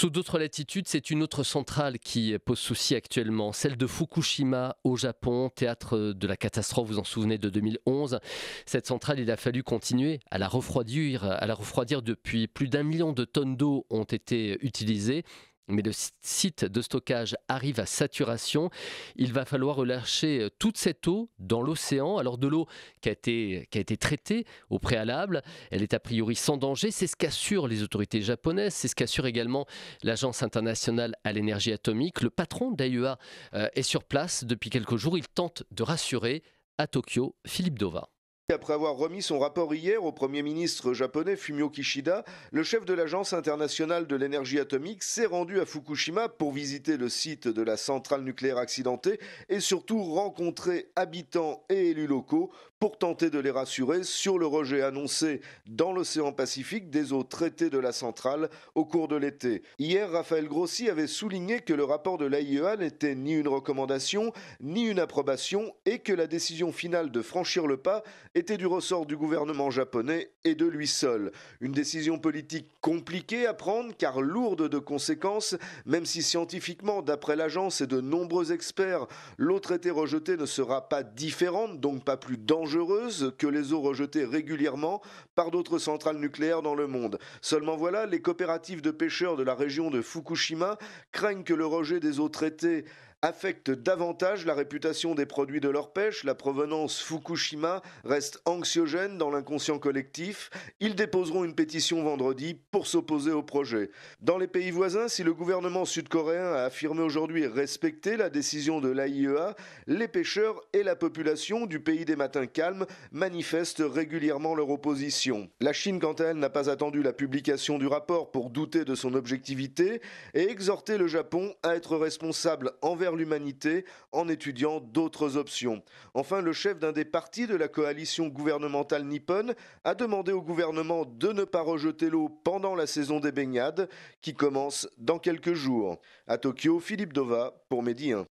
Sous d'autres latitudes, c'est une autre centrale qui pose souci actuellement, celle de Fukushima au Japon, théâtre de la catastrophe, vous en souvenez, de 2011. Cette centrale, il a fallu continuer à la refroidir, à la refroidir depuis plus d'un million de tonnes d'eau ont été utilisées mais le site de stockage arrive à saturation. Il va falloir relâcher euh, toute cette eau dans l'océan. Alors de l'eau qui a, été, qui a été traitée au préalable, elle est a priori sans danger. C'est ce qu'assurent les autorités japonaises, c'est ce qu'assure également l'Agence internationale à l'énergie atomique. Le patron d'AIEA euh, est sur place depuis quelques jours. Il tente de rassurer à Tokyo Philippe Dova. Après avoir remis son rapport hier au Premier ministre japonais Fumio Kishida, le chef de l'Agence internationale de l'énergie atomique s'est rendu à Fukushima pour visiter le site de la centrale nucléaire accidentée et surtout rencontrer habitants et élus locaux pour tenter de les rassurer sur le rejet annoncé dans l'océan Pacifique des eaux traitées de la centrale au cours de l'été. Hier, Raphaël Grossi avait souligné que le rapport de l'AIEA n'était ni une recommandation, ni une approbation et que la décision finale de franchir le pas était du ressort du gouvernement japonais et de lui seul. Une décision politique compliquée à prendre car lourde de conséquences, même si scientifiquement, d'après l'agence et de nombreux experts, l'eau traitée rejetée ne sera pas différente, donc pas plus dangereuse que les eaux rejetées régulièrement par d'autres centrales nucléaires dans le monde. Seulement voilà, les coopératives de pêcheurs de la région de Fukushima craignent que le rejet des eaux traitées affectent davantage la réputation des produits de leur pêche. La provenance Fukushima reste anxiogène dans l'inconscient collectif. Ils déposeront une pétition vendredi pour s'opposer au projet. Dans les pays voisins, si le gouvernement sud-coréen a affirmé aujourd'hui respecter la décision de l'AIEA, les pêcheurs et la population du pays des matins calmes manifestent régulièrement leur opposition. La Chine, quant à elle, n'a pas attendu la publication du rapport pour douter de son objectivité et exhorter le Japon à être responsable envers l'humanité en étudiant d'autres options. Enfin, le chef d'un des partis de la coalition gouvernementale nippon a demandé au gouvernement de ne pas rejeter l'eau pendant la saison des baignades qui commence dans quelques jours. À Tokyo, Philippe Dova pour Média.